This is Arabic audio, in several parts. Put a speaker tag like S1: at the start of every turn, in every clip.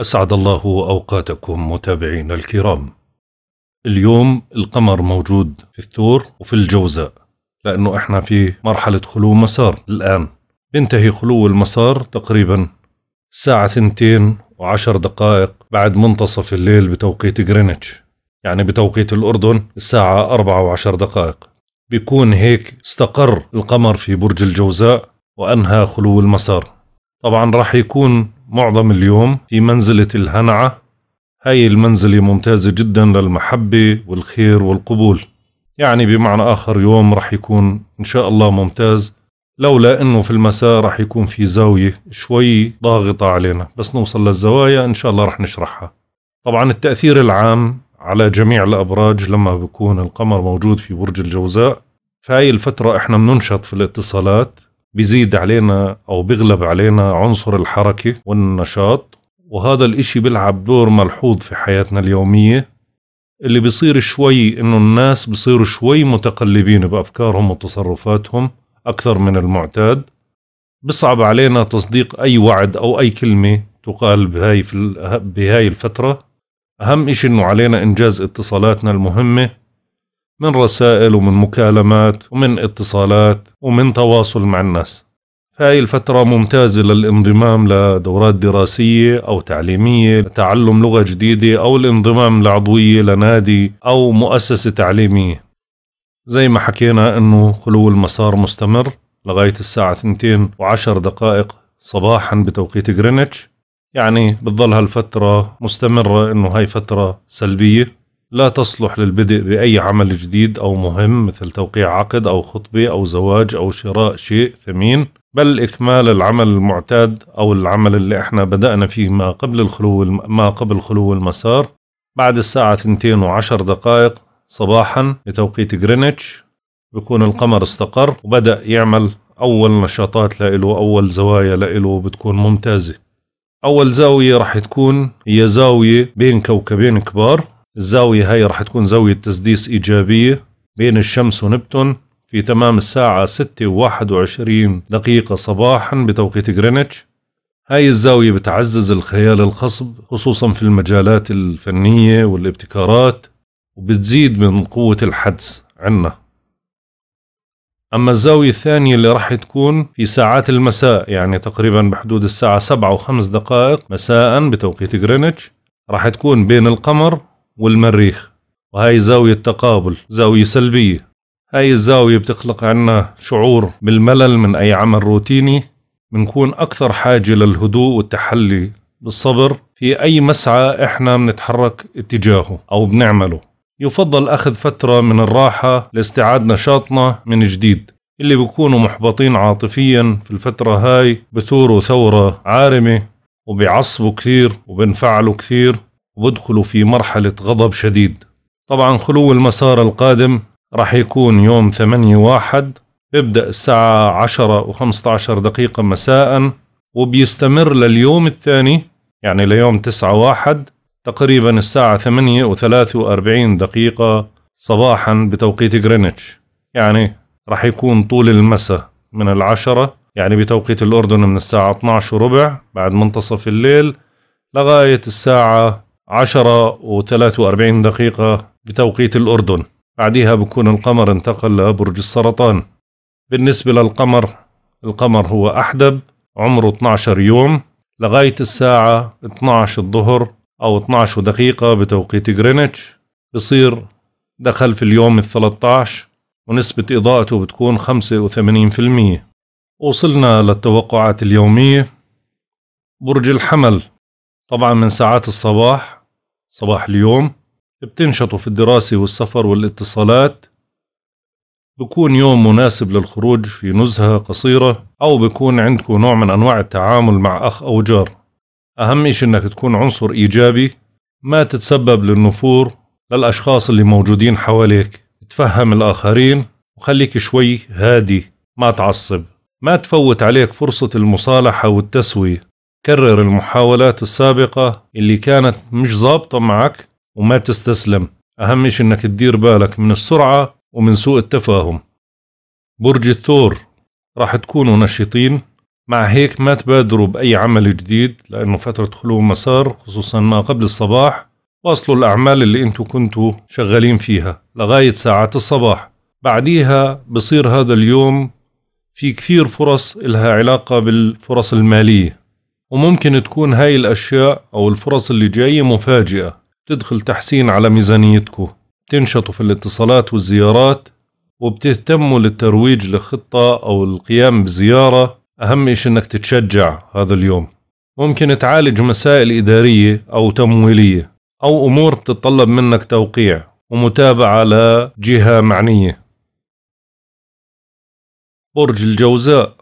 S1: أسعد الله أوقاتكم متابعينا الكرام. اليوم القمر موجود في الثور وفي الجوزاء لأنه إحنا في مرحلة خلو مسار الآن. بينتهي خلو المسار تقريبا الساعة ثنتين وعشر دقائق بعد منتصف الليل بتوقيت غرينتش يعني بتوقيت الأردن الساعة أربعة وعشر دقائق بيكون هيك استقر القمر في برج الجوزاء وأنهى خلو المسار طبعا راح يكون معظم اليوم في منزلة الهنعة هاي المنزلة ممتازة جدا للمحبة والخير والقبول يعني بمعنى آخر يوم رح يكون إن شاء الله ممتاز لولا انه في المساء رح يكون في زاوية شوي ضاغطة علينا بس نوصل للزوايا ان شاء الله رح نشرحها طبعا التأثير العام على جميع الأبراج لما بكون القمر موجود في برج الجوزاء في هاي الفترة احنا بننشط في الاتصالات بيزيد علينا أو بيغلب علينا عنصر الحركة والنشاط وهذا الإشي بيلعب دور ملحوظ في حياتنا اليومية اللي بيصير شوي إنه الناس بيصيروا شوي متقلبين بأفكارهم وتصرفاتهم أكثر من المعتاد بصعب علينا تصديق أي وعد أو أي كلمة تقال بهاي, في بهاي الفترة أهم إشي إنه علينا إنجاز اتصالاتنا المهمة من رسائل ومن مكالمات ومن اتصالات ومن تواصل مع الناس هاي الفترة ممتازة للانضمام لدورات دراسية أو تعليمية لتعلم لغة جديدة أو الانضمام لعضوية لنادي أو مؤسسة تعليمية زي ما حكينا أنه خلو المسار مستمر لغاية الساعة 2 وعشر دقائق صباحا بتوقيت غرينتش يعني بتضل هالفترة مستمرة أنه هاي فترة سلبية لا تصلح للبدء بأي عمل جديد أو مهم مثل توقيع عقد أو خطبة أو زواج أو شراء شيء ثمين بل إكمال العمل المعتاد أو العمل اللي إحنا بدأنا فيه ما قبل الخلو ما قبل خلو المسار بعد الساعة 2 وعشر دقائق صباحا بتوقيت غرينتش بكون القمر استقر وبدأ يعمل أول نشاطات لإله أول زوايا لإله بتكون ممتازة أول زاوية رح تكون هي زاوية بين كوكبين كبار الزاوية هاي رح تكون زاوية تسديس إيجابية بين الشمس ونبتون في تمام الساعة ستة وواحد وعشرين دقيقة صباحا بتوقيت غرينتش هاي الزاوية بتعزز الخيال الخصب خصوصا في المجالات الفنية والابتكارات وبتزيد من قوة الحدس عنا أما الزاوية الثانية اللي راح تكون في ساعات المساء يعني تقريبا بحدود الساعة سبعة وخمس دقائق مساء بتوقيت غرينتش راح تكون بين القمر والمريخ وهي زاوية تقابل زاوية سلبية هاي الزاوية بتخلق عنا شعور بالملل من أي عمل روتيني بنكون أكثر حاجة للهدوء والتحلي بالصبر في أي مسعى إحنا بنتحرك اتجاهه أو بنعمله يفضل أخذ فترة من الراحة لاستعاد نشاطنا من جديد اللي بيكونوا محبطين عاطفيا في الفترة هاي بثوروا ثورة عارمة وبيعصبوا كثير وبنفعلوا كثير وادخلوا في مرحلة غضب شديد طبعا خلو المسار القادم راح يكون يوم 8 واحد بيبدأ الساعة عشرة وخمسة عشر دقيقة مساء وبيستمر لليوم الثاني يعني ليوم 9 واحد تقريبا الساعة ثمانية وثلاثة وأربعين دقيقة صباحا بتوقيت غرينتش يعني راح يكون طول المساء من العشرة يعني بتوقيت الأردن من الساعة 12 وربع بعد منتصف الليل لغاية الساعة عشرة و43 دقيقة بتوقيت الأردن بعدها بكون القمر انتقل لبرج السرطان بالنسبة للقمر القمر هو أحدب عمره 12 يوم لغاية الساعة 12 الظهر أو 12 دقيقة بتوقيت جرينتش بصير دخل في اليوم ال 13 ونسبة إضاءته بتكون 85% وصلنا للتوقعات اليومية برج الحمل طبعا من ساعات الصباح صباح اليوم بتنشطوا في الدراسة والسفر والاتصالات بكون يوم مناسب للخروج في نزهة قصيرة أو بكون عندكم نوع من أنواع التعامل مع أخ أو جار أهم إشي إنك تكون عنصر إيجابي ما تتسبب للنفور للأشخاص اللي موجودين حواليك تفهم الآخرين وخليك شوي هادي ما تعصب ما تفوت عليك فرصة المصالحة والتسوية كرر المحاولات السابقة اللي كانت مش ظابطة معك وما تستسلم أهم شيء إنك تدير بالك من السرعة ومن سوء التفاهم برج الثور راح تكونوا نشيطين مع هيك ما تبادروا بأي عمل جديد لأنه فترة خلو مسار خصوصا ما قبل الصباح واصلوا الأعمال اللي أنتوا كنتوا شغالين فيها لغاية ساعات الصباح بعديها بصير هذا اليوم في كثير فرص إلها علاقة بالفرص المالية وممكن تكون هاي الأشياء أو الفرص اللي جاية مفاجئة بتدخل تحسين على ميزانيتكو بتنشطوا في الاتصالات والزيارات وبتهتموا للترويج لخطة أو القيام بزيارة أهم إشي إنك تتشجع هذا اليوم ممكن تعالج مسائل إدارية أو تمويلية أو أمور بتتطلب منك توقيع ومتابعة لجهة معنية برج الجوزاء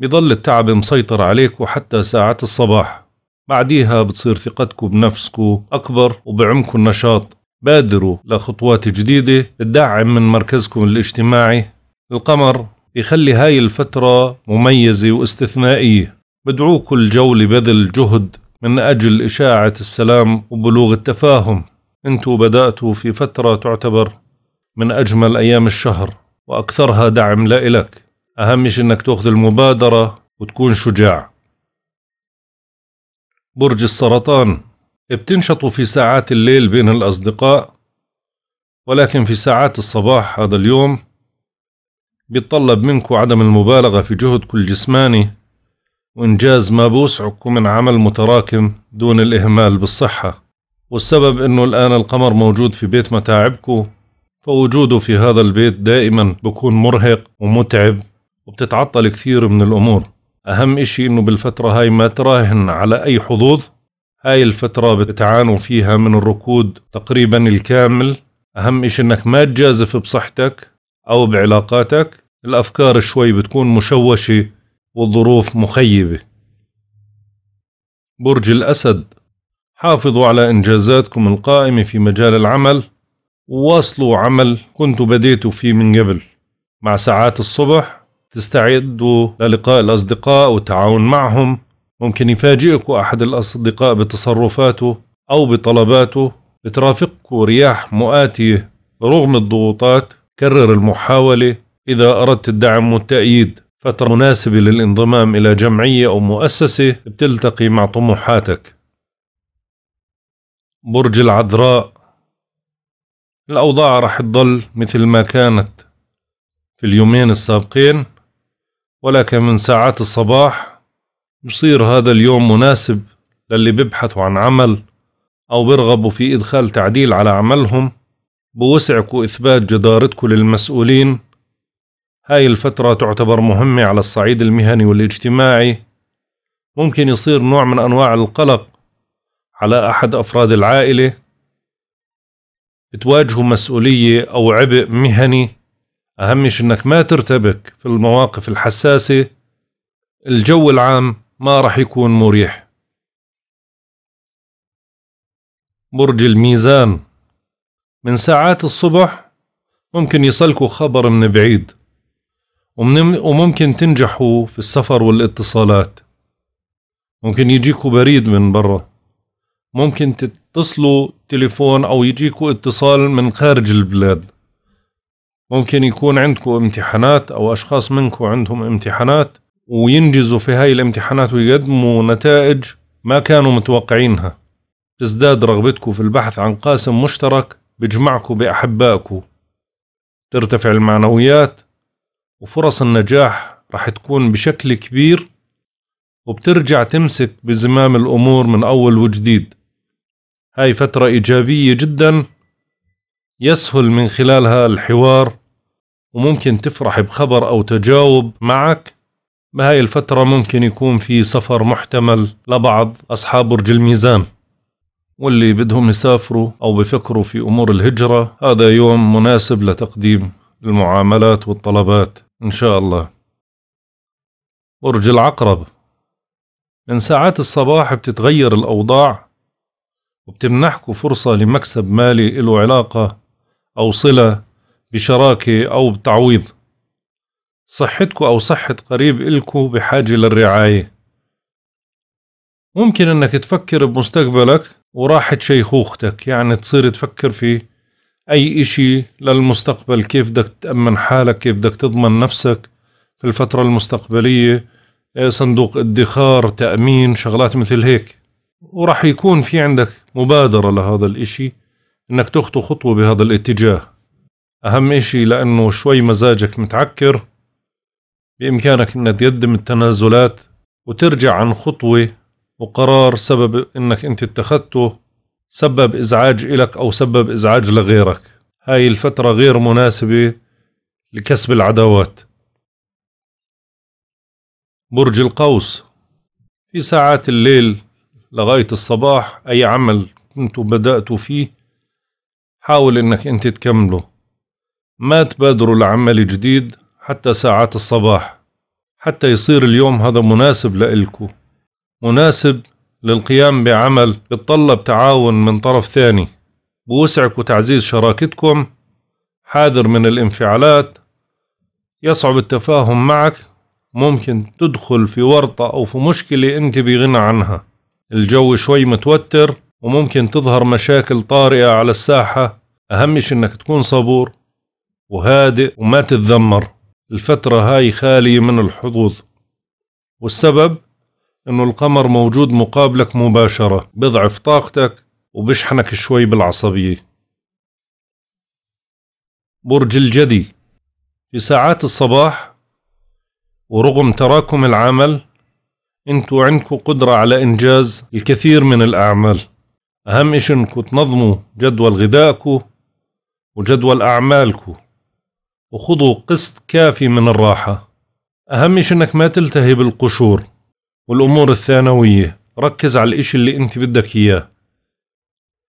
S1: بضل التعب مسيطر عليكو حتى ساعات الصباح بعديها بتصير ثقتكو بنفسكو أكبر وبعمكو النشاط بادروا لخطوات جديدة تدعم من مركزكم الاجتماعي القمر بيخلي هاي الفترة مميزة واستثنائية بدعوكو الجو لبذل جهد من أجل إشاعة السلام وبلوغ التفاهم أنتوا بدأتوا في فترة تعتبر من أجمل أيام الشهر وأكثرها دعم لإلك أهم شيء إنك تأخذ المبادرة وتكون شجاع برج السرطان بتنشطوا في ساعات الليل بين الأصدقاء ولكن في ساعات الصباح هذا اليوم بيتطلب منكم عدم المبالغة في كل الجسماني وإنجاز ما بوسعكم من عمل متراكم دون الإهمال بالصحة والسبب أنه الآن القمر موجود في بيت متاعبكم فوجوده في هذا البيت دائما بكون مرهق ومتعب وبتتعطل كثير من الأمور أهم إشي إنه بالفترة هاي ما تراهن على أي حظوظ هاي الفترة بتعانوا فيها من الركود تقريبا الكامل أهم إشي إنك ما تجازف بصحتك أو بعلاقاتك الأفكار شوي بتكون مشوشة والظروف مخيبة برج الأسد حافظوا على إنجازاتكم القائمة في مجال العمل وواصلوا عمل كنتوا بديتوا فيه من قبل مع ساعات الصبح تستعدوا للقاء الأصدقاء والتعاون معهم ممكن يفاجئكوا أحد الأصدقاء بتصرفاته أو بطلباته بترافقكوا رياح مؤاتية رغم الضغوطات كرر المحاولة إذا أردت الدعم والتأييد فترة مناسبة للانضمام إلى جمعية أو مؤسسة بتلتقي مع طموحاتك برج العذراء الأوضاع رح تضل مثل ما كانت في اليومين السابقين ولكن من ساعات الصباح بصير هذا اليوم مناسب للي بيبحثوا عن عمل أو بيرغبوا في إدخال تعديل على عملهم بوسعكوا إثبات جدارتكوا للمسؤولين هاي الفترة تعتبر مهمة على الصعيد المهني والاجتماعي ممكن يصير نوع من أنواع القلق على أحد أفراد العائلة بتواجهوا مسؤولية أو عبء مهني أهم شيء أنك ما ترتبك في المواقف الحساسة الجو العام ما رح يكون مريح برج الميزان من ساعات الصبح ممكن يصلكوا خبر من بعيد وممكن تنجحوا في السفر والاتصالات ممكن يجيكوا بريد من برا ممكن تتصلوا تليفون أو يجيكوا اتصال من خارج البلاد ممكن يكون عندكم امتحانات أو أشخاص منكم عندهم امتحانات وينجزوا في هاي الامتحانات ويقدموا نتائج ما كانوا متوقعينها تزداد رغبتكم في البحث عن قاسم مشترك بجمعكم بأحبائكم ترتفع المعنويات وفرص النجاح رح تكون بشكل كبير وبترجع تمسك بزمام الأمور من أول وجديد هاي فترة إيجابية جدا يسهل من خلالها الحوار وممكن تفرح بخبر أو تجاوب معك بهاي الفترة ممكن يكون في سفر محتمل لبعض أصحاب برج الميزان واللي بدهم يسافروا أو بفكروا في أمور الهجرة هذا يوم مناسب لتقديم المعاملات والطلبات إن شاء الله برج العقرب من ساعات الصباح بتتغير الأوضاع وبتمنحكوا فرصة لمكسب مالي له علاقة أو صلة بشراكة أو بتعويض صحتكو أو صحة قريب إلكو بحاجة للرعاية ممكن أنك تفكر بمستقبلك وراحة شيخوختك يعني تصير تفكر في أي إشي للمستقبل كيف بدك تأمن حالك كيف بدك تضمن نفسك في الفترة المستقبلية إيه، صندوق ادخار تأمين شغلات مثل هيك وراح يكون في عندك مبادرة لهذا الإشي إنك تخطو خطوة بهذا الاتجاه أهم إشي لأنه شوي مزاجك متعكر بإمكانك أن تقدم التنازلات وترجع عن خطوة وقرار سبب أنك أنت اتخذته سبب إزعاج إلك أو سبب إزعاج لغيرك هاي الفترة غير مناسبة لكسب العداوات برج القوس في ساعات الليل لغاية الصباح أي عمل كنت بدأت فيه حاول أنك أنت تكمله ما تبادروا لعمل جديد حتى ساعات الصباح حتى يصير اليوم هذا مناسب لإلكو مناسب للقيام بعمل يتطلب تعاون من طرف ثاني بوسعك وتعزيز شراكتكم حاذر من الانفعالات يصعب التفاهم معك ممكن تدخل في ورطة أو في مشكلة أنت بغنى عنها الجو شوي متوتر وممكن تظهر مشاكل طارئة على الساحة أهم شي أنك تكون صبور وهادئ وما تتذمر الفترة هاي خالية من الحظوظ والسبب انه القمر موجود مقابلك مباشرة بضعف طاقتك وبشحنك شوي بالعصبية برج الجدي في ساعات الصباح ورغم تراكم العمل انتو عندكم قدرة على انجاز الكثير من الاعمال اهم اشي انكم تنظموا جدول غذائكم وجدول اعمالكم وخذوا قسط كافي من الراحة أهم شي إنك ما تلتهي بالقشور والأمور الثانوية ركز على الإشي اللي أنت بدك إياه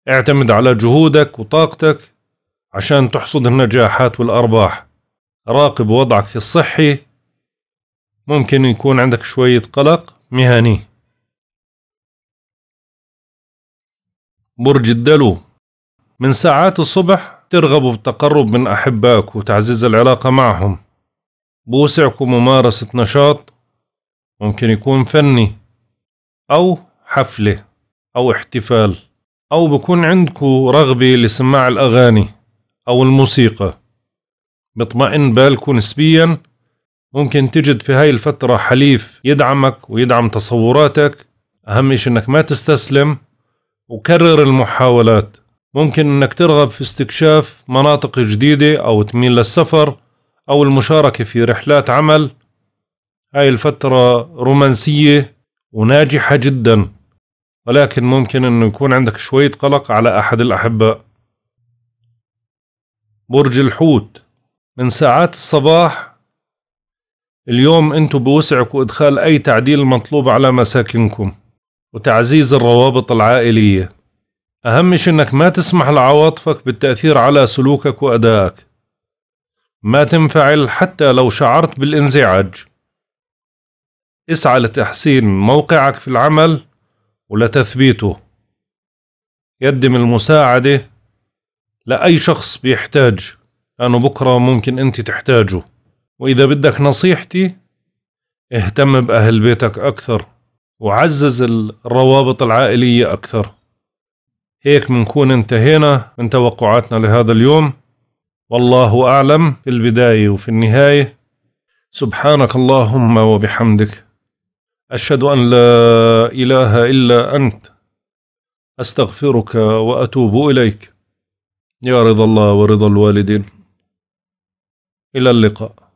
S1: اعتمد على جهودك وطاقتك عشان تحصد النجاحات والأرباح راقب وضعك الصحي ممكن يكون عندك شوية قلق مهني برج الدلو من ساعات الصبح ترغبوا بالتقرب من أحبائك وتعزيز العلاقة معهم بوسعكم ممارسة نشاط ممكن يكون فني أو حفلة أو احتفال أو بكون عندكم رغبة لسماع الأغاني أو الموسيقى بطمئن بالكم نسبيا ممكن تجد في هاي الفترة حليف يدعمك ويدعم تصوراتك أهم شيء أنك ما تستسلم وكرر المحاولات ممكن انك ترغب في استكشاف مناطق جديدة او تميل للسفر او المشاركة في رحلات عمل هاي الفترة رومانسية وناجحة جدا ولكن ممكن انه يكون عندك شوية قلق على احد الاحباء برج الحوت من ساعات الصباح اليوم انتم بوسعك ادخال اي تعديل مطلوب على مساكنكم وتعزيز الروابط العائليه أهم شي إنك ما تسمح لعواطفك بالتأثير على سلوكك وأدائك ما تنفعل حتى لو شعرت بالانزعاج اسعى لتحسين موقعك في العمل ولتثبيته قدم المساعدة لأي شخص بيحتاج لأنه بكرة ممكن أنت تحتاجه وإذا بدك نصيحتي اهتم بأهل بيتك أكثر وعزز الروابط العائلية أكثر هيك بنكون انتهينا من توقعاتنا لهذا اليوم والله أعلم في البداية وفي النهاية سبحانك اللهم وبحمدك أشهد أن لا إله إلا أنت أستغفرك وأتوب إليك يا رضا الله ورضا الوالدين إلى اللقاء